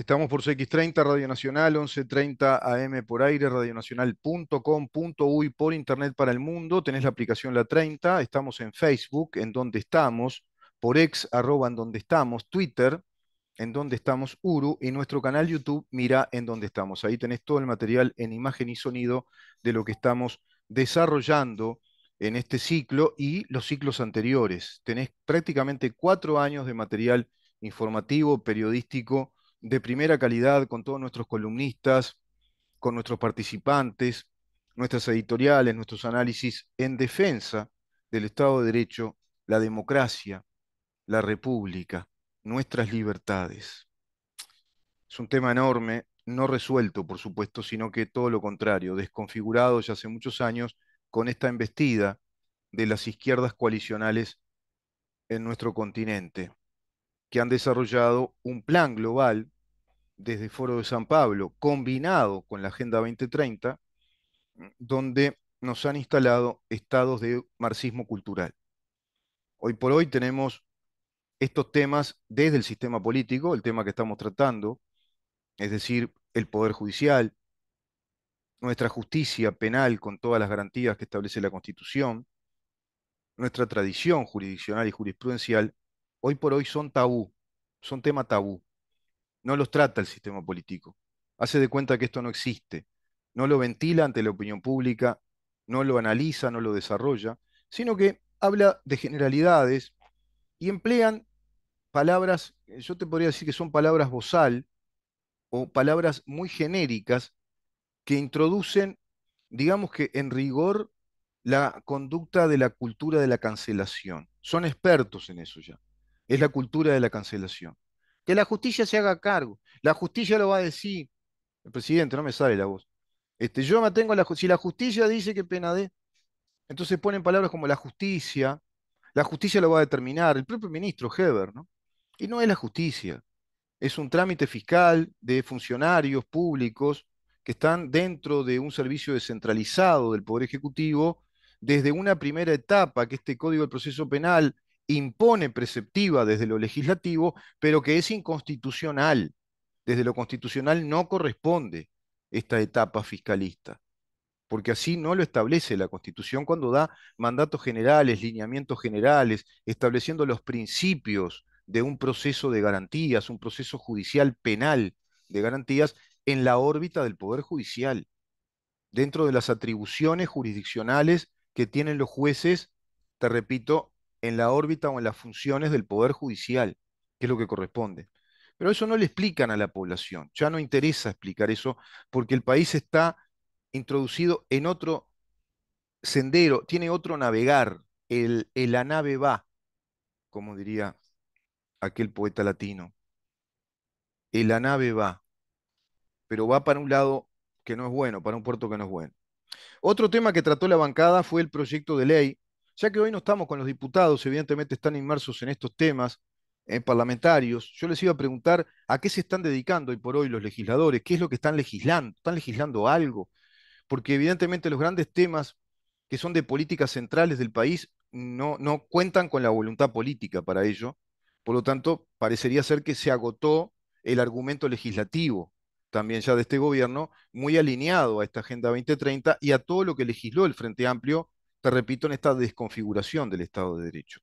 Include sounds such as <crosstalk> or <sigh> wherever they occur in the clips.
Estamos por x 30 Radio Nacional, 11.30 AM por aire, radionacional.com.uy por internet para el mundo. Tenés la aplicación La 30. Estamos en Facebook, en donde estamos, por ex, arroba en donde estamos, Twitter, en donde estamos, Uru, y nuestro canal YouTube, Mira en donde estamos. Ahí tenés todo el material en imagen y sonido de lo que estamos desarrollando en este ciclo y los ciclos anteriores. Tenés prácticamente cuatro años de material informativo, periodístico de primera calidad con todos nuestros columnistas, con nuestros participantes, nuestras editoriales, nuestros análisis en defensa del Estado de Derecho, la democracia, la república, nuestras libertades. Es un tema enorme, no resuelto, por supuesto, sino que todo lo contrario, desconfigurado ya hace muchos años con esta embestida de las izquierdas coalicionales en nuestro continente que han desarrollado un plan global desde el Foro de San Pablo, combinado con la Agenda 2030, donde nos han instalado estados de marxismo cultural. Hoy por hoy tenemos estos temas desde el sistema político, el tema que estamos tratando, es decir, el Poder Judicial, nuestra justicia penal con todas las garantías que establece la Constitución, nuestra tradición jurisdiccional y jurisprudencial, hoy por hoy son tabú, son tema tabú. No los trata el sistema político. Hace de cuenta que esto no existe. No lo ventila ante la opinión pública, no lo analiza, no lo desarrolla, sino que habla de generalidades y emplean palabras, eh, yo te podría decir que son palabras bozal o palabras muy genéricas que introducen, digamos que en rigor, la conducta de la cultura de la cancelación. Son expertos en eso ya es la cultura de la cancelación. Que la justicia se haga cargo. La justicia lo va a decir. El presidente, no me sale la voz. Este, yo a la justicia. Si la justicia dice que pena de. Entonces ponen palabras como la justicia. La justicia lo va a determinar. El propio ministro Heber, ¿no? Y no es la justicia. Es un trámite fiscal de funcionarios públicos que están dentro de un servicio descentralizado del Poder Ejecutivo desde una primera etapa, que este Código del Proceso Penal impone preceptiva desde lo legislativo, pero que es inconstitucional. Desde lo constitucional no corresponde esta etapa fiscalista, porque así no lo establece la Constitución cuando da mandatos generales, lineamientos generales, estableciendo los principios de un proceso de garantías, un proceso judicial penal de garantías en la órbita del Poder Judicial, dentro de las atribuciones jurisdiccionales que tienen los jueces, te repito, en la órbita o en las funciones del Poder Judicial, que es lo que corresponde. Pero eso no le explican a la población, ya no interesa explicar eso, porque el país está introducido en otro sendero, tiene otro navegar, el, la nave va, como diría aquel poeta latino. El la nave va, pero va para un lado que no es bueno, para un puerto que no es bueno. Otro tema que trató la bancada fue el proyecto de ley ya que hoy no estamos con los diputados, evidentemente están inmersos en estos temas en parlamentarios, yo les iba a preguntar a qué se están dedicando hoy por hoy los legisladores, qué es lo que están legislando, están legislando algo, porque evidentemente los grandes temas que son de políticas centrales del país no, no cuentan con la voluntad política para ello, por lo tanto, parecería ser que se agotó el argumento legislativo también ya de este gobierno, muy alineado a esta Agenda 2030 y a todo lo que legisló el Frente Amplio te repito, en esta desconfiguración del Estado de Derecho.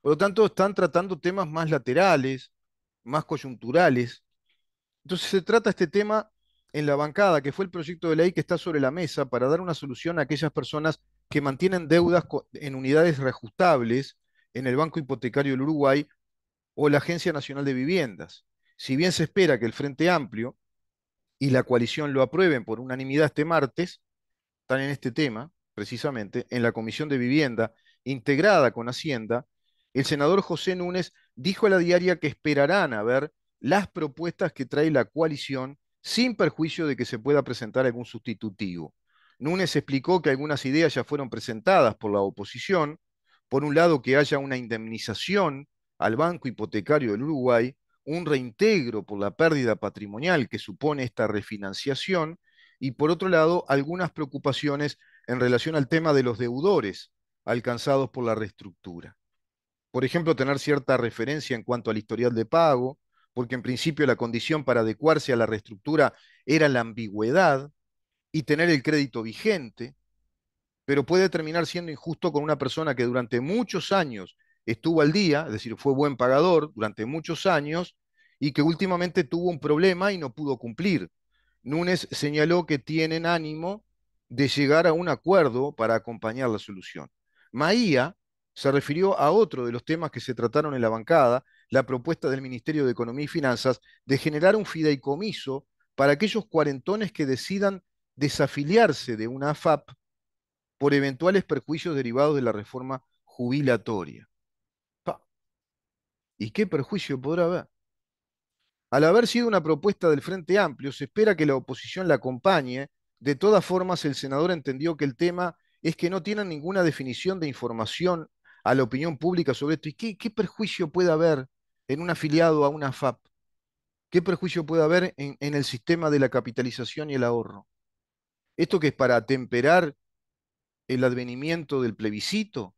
Por lo tanto, están tratando temas más laterales, más coyunturales. Entonces se trata este tema en la bancada, que fue el proyecto de ley que está sobre la mesa para dar una solución a aquellas personas que mantienen deudas en unidades reajustables en el Banco Hipotecario del Uruguay o la Agencia Nacional de Viviendas. Si bien se espera que el Frente Amplio y la coalición lo aprueben por unanimidad este martes, están en este tema, precisamente, en la Comisión de Vivienda, integrada con Hacienda, el senador José Núñez dijo a la diaria que esperarán a ver las propuestas que trae la coalición sin perjuicio de que se pueda presentar algún sustitutivo. Núñez explicó que algunas ideas ya fueron presentadas por la oposición, por un lado que haya una indemnización al Banco Hipotecario del Uruguay, un reintegro por la pérdida patrimonial que supone esta refinanciación, y por otro lado algunas preocupaciones en relación al tema de los deudores alcanzados por la reestructura. Por ejemplo, tener cierta referencia en cuanto al historial de pago, porque en principio la condición para adecuarse a la reestructura era la ambigüedad y tener el crédito vigente, pero puede terminar siendo injusto con una persona que durante muchos años estuvo al día, es decir, fue buen pagador durante muchos años y que últimamente tuvo un problema y no pudo cumplir. Núñez señaló que tienen ánimo de llegar a un acuerdo para acompañar la solución. Maía se refirió a otro de los temas que se trataron en la bancada, la propuesta del Ministerio de Economía y Finanzas de generar un fideicomiso para aquellos cuarentones que decidan desafiliarse de una AFAP por eventuales perjuicios derivados de la reforma jubilatoria. ¿Y qué perjuicio podrá haber? Al haber sido una propuesta del Frente Amplio, se espera que la oposición la acompañe de todas formas, el senador entendió que el tema es que no tienen ninguna definición de información a la opinión pública sobre esto. ¿Y qué, perjuicio puede haber en un afiliado a una FAP? ¿Qué perjuicio puede haber en, en el sistema de la capitalización y el ahorro? ¿Esto que es para atemperar el advenimiento del plebiscito?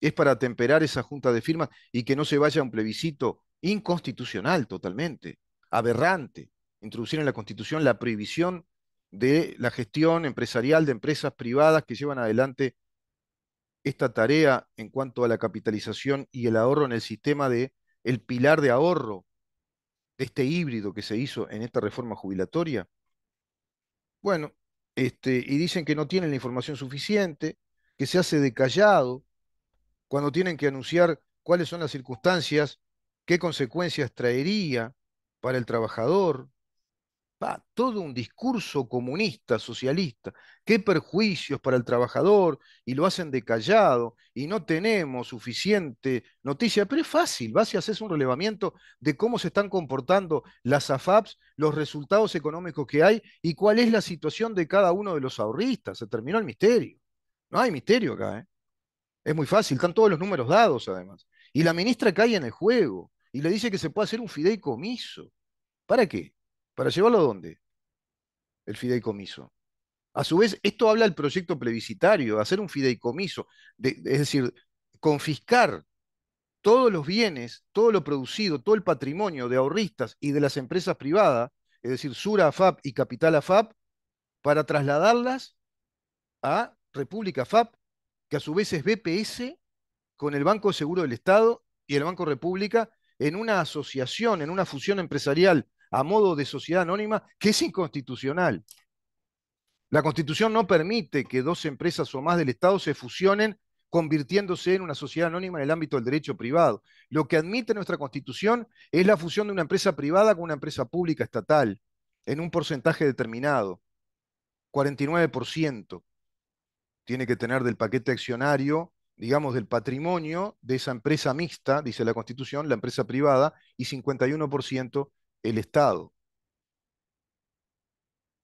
¿Es para atemperar esa junta de firmas y que no se vaya a un plebiscito inconstitucional totalmente, aberrante? Introducir en la Constitución la prohibición de la gestión empresarial de empresas privadas que llevan adelante esta tarea en cuanto a la capitalización y el ahorro en el sistema de el pilar de ahorro de este híbrido que se hizo en esta reforma jubilatoria? Bueno, este, y dicen que no tienen la información suficiente, que se hace de cuando tienen que anunciar cuáles son las circunstancias, qué consecuencias traería para el trabajador, Va, todo un discurso comunista, socialista. Qué perjuicios para el trabajador y lo hacen de callado y no tenemos suficiente noticia. Pero es fácil, vas y haces un relevamiento de cómo se están comportando las AFAPs, los resultados económicos que hay y cuál es la situación de cada uno de los ahorristas. Se terminó el misterio. No hay misterio acá, ¿eh? Es muy fácil, están todos los números dados además. Y la ministra cae en el juego y le dice que se puede hacer un fideicomiso. ¿Para qué? ¿Para llevarlo a dónde? El fideicomiso. A su vez, esto habla del proyecto plebiscitario, hacer un fideicomiso, es decir, confiscar todos los bienes, todo lo producido, todo el patrimonio de ahorristas y de las empresas privadas, es decir, Sura AFAP y Capital AFAP, para trasladarlas a República AFAP, que a su vez es BPS, con el Banco Seguro del Estado y el Banco República, en una asociación, en una fusión empresarial a modo de sociedad anónima que es inconstitucional. La constitución no permite que dos empresas o más del Estado se fusionen convirtiéndose en una sociedad anónima en el ámbito del derecho privado. Lo que admite nuestra constitución es la fusión de una empresa privada con una empresa pública estatal en un porcentaje determinado. 49% tiene que tener del paquete accionario, digamos, del patrimonio de esa empresa mixta, dice la Constitución, la empresa privada, y 51% el Estado.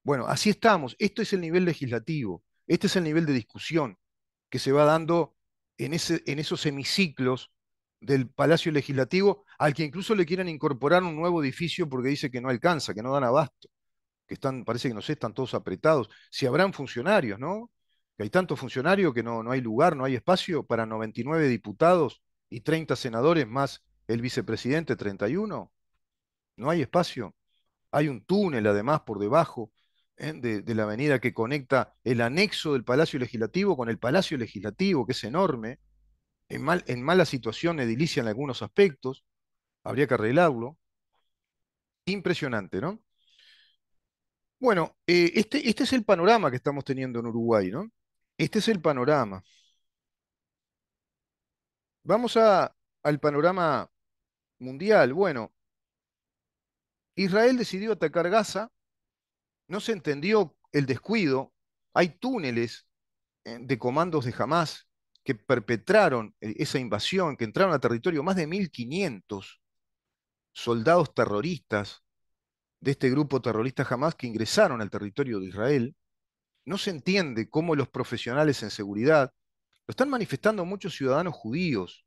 Bueno, así estamos. Esto es el nivel legislativo, este es el nivel de discusión que se va dando en, esos hemiciclos del Palacio Legislativo, al que incluso le quieren incorporar un nuevo edificio porque dice que no alcanza, que no dan abasto, que están, parece que no sé, están todos apretados. Si habrán funcionarios, ¿no? Que hay tantos funcionarios que no, no hay lugar, no hay espacio para 99 diputados y 30 senadores más el vicepresidente, 31 no hay espacio. Hay un túnel además por debajo ¿eh? de, la avenida que conecta el anexo del Palacio Legislativo con el Palacio Legislativo, que es enorme, en, mal, en mala situación edilicia en algunos aspectos, habría que arreglarlo. Impresionante, ¿no? Bueno, eh, este, este, es el panorama que estamos teniendo en Uruguay, ¿no? Este es el panorama. Vamos al panorama mundial. Bueno, Israel decidió atacar Gaza, no se entendió el descuido, hay túneles eh, de comandos de Hamas que perpetraron eh, esa invasión, que entraron a territorio más de 1.500 soldados terroristas de este grupo terrorista Hamas que ingresaron al territorio de Israel. No se entiende cómo los profesionales en seguridad, lo están manifestando muchos ciudadanos judíos,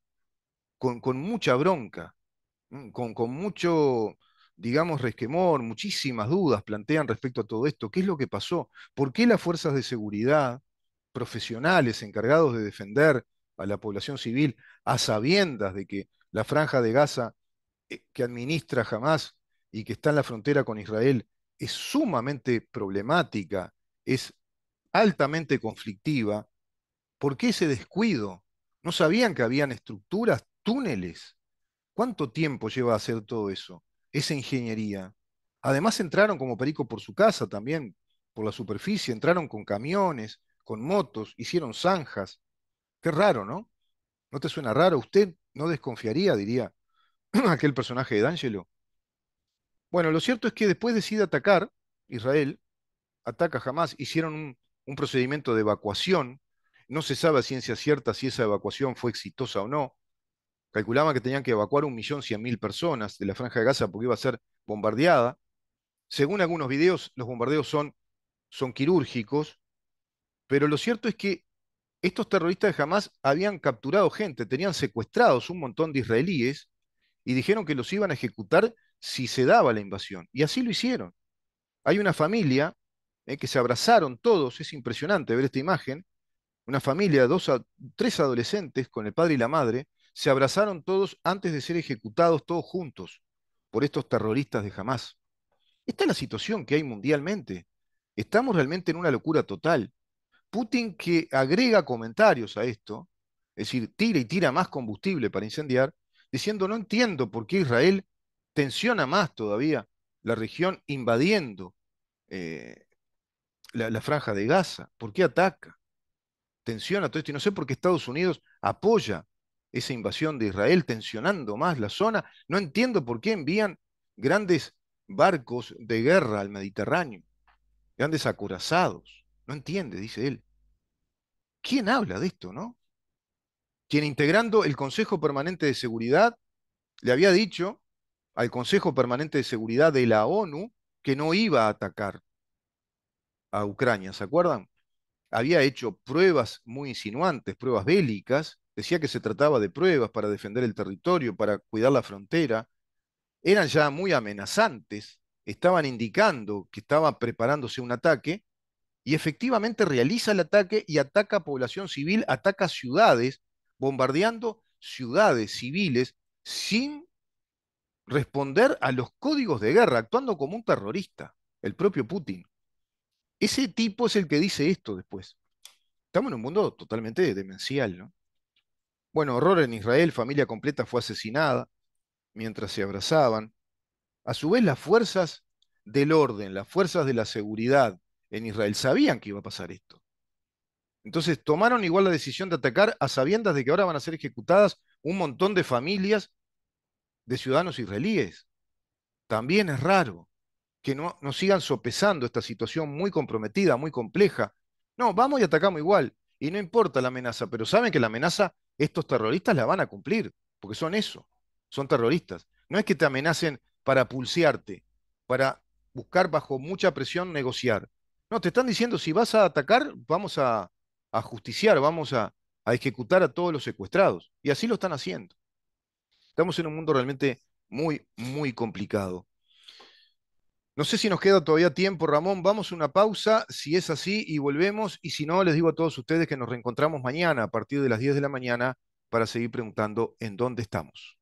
con, mucha bronca, con mucho, digamos, resquemor, muchísimas dudas plantean respecto a todo esto. ¿Qué es lo que pasó? ¿Por qué las fuerzas de seguridad, profesionales encargados de defender a la población civil, a sabiendas de que la franja de Gaza eh, que administra jamás y que está en la frontera con Israel es sumamente problemática, es altamente conflictiva, ¿por qué ese descuido? ¿No sabían que habían estructuras, túneles? ¿Cuánto tiempo lleva a hacer todo eso? esa ingeniería. Además entraron como perico por su casa también, por la superficie, entraron con camiones, con motos, hicieron zanjas. Qué raro, ¿no? ¿No te suena raro? Usted no desconfiaría, diría <clears throat> aquel personaje de D'Angelo. Bueno, lo cierto es que después decide atacar, Israel ataca jamás, hicieron un, un procedimiento de evacuación, no se sabe a ciencia cierta si esa evacuación fue exitosa o no, calculaban que tenían que evacuar un millón, cien mil personas de la franja de Gaza porque iba a ser bombardeada. Según algunos videos, los bombardeos son, son quirúrgicos, pero lo cierto es que estos terroristas jamás habían capturado gente, tenían secuestrados un montón de israelíes y dijeron que los iban a ejecutar si se daba la invasión. Y así lo hicieron. Hay una familia eh, que se abrazaron todos, es impresionante ver esta imagen, una familia, dos tres adolescentes con el padre y la madre, se abrazaron todos antes de ser ejecutados todos juntos por estos terroristas de Hamas. Esta es la situación que hay mundialmente. Estamos realmente en una locura total. Putin que agrega comentarios a esto, es decir, tira y tira más combustible para incendiar, diciendo no entiendo por qué Israel tensiona más todavía la región invadiendo eh, la, la, franja de Gaza, por qué ataca, tensiona todo esto y no sé por qué Estados Unidos apoya esa invasión de Israel, tensionando más la zona. No entiendo por qué envían grandes barcos de guerra al Mediterráneo, grandes acorazados. No entiende, dice él. ¿Quién habla de esto, no? Quien integrando el Consejo Permanente de Seguridad le había dicho al Consejo Permanente de Seguridad de la ONU que no iba a atacar a Ucrania, ¿se acuerdan? Había hecho pruebas muy insinuantes, pruebas bélicas, decía que se trataba de pruebas para defender el territorio, para cuidar la frontera, eran ya muy amenazantes, estaban indicando que estaba preparándose un ataque y efectivamente realiza el ataque y ataca población civil, ataca ciudades, bombardeando ciudades civiles sin responder a los códigos de guerra, actuando como un terrorista, el propio Putin. Ese tipo es el que dice esto después. Estamos en un mundo totalmente demencial, ¿no? Bueno, horror en Israel, familia completa fue asesinada mientras se abrazaban. A su vez, las fuerzas del orden, las fuerzas de la seguridad en Israel sabían que iba a pasar esto. Entonces tomaron igual la decisión de atacar a sabiendas de que ahora van a ser ejecutadas un montón de familias de ciudadanos israelíes. También es raro que no, sigan sopesando esta situación muy comprometida, muy compleja. No, vamos y atacamos igual. Y no importa la amenaza, pero saben que la amenaza estos terroristas la van a cumplir, porque son eso, son terroristas. No es que te amenacen para pulsearte, para buscar bajo mucha presión negociar. No, te están diciendo, si vas a atacar, vamos a, justiciar, vamos a, a ejecutar a todos los secuestrados. Y así lo están haciendo. Estamos en un mundo realmente muy, muy complicado. No sé si nos queda todavía tiempo, Ramón. Vamos a una pausa, si es así, y volvemos. Y si no, les digo a todos ustedes que nos reencontramos mañana a partir de las 10 de la mañana para seguir preguntando en dónde estamos.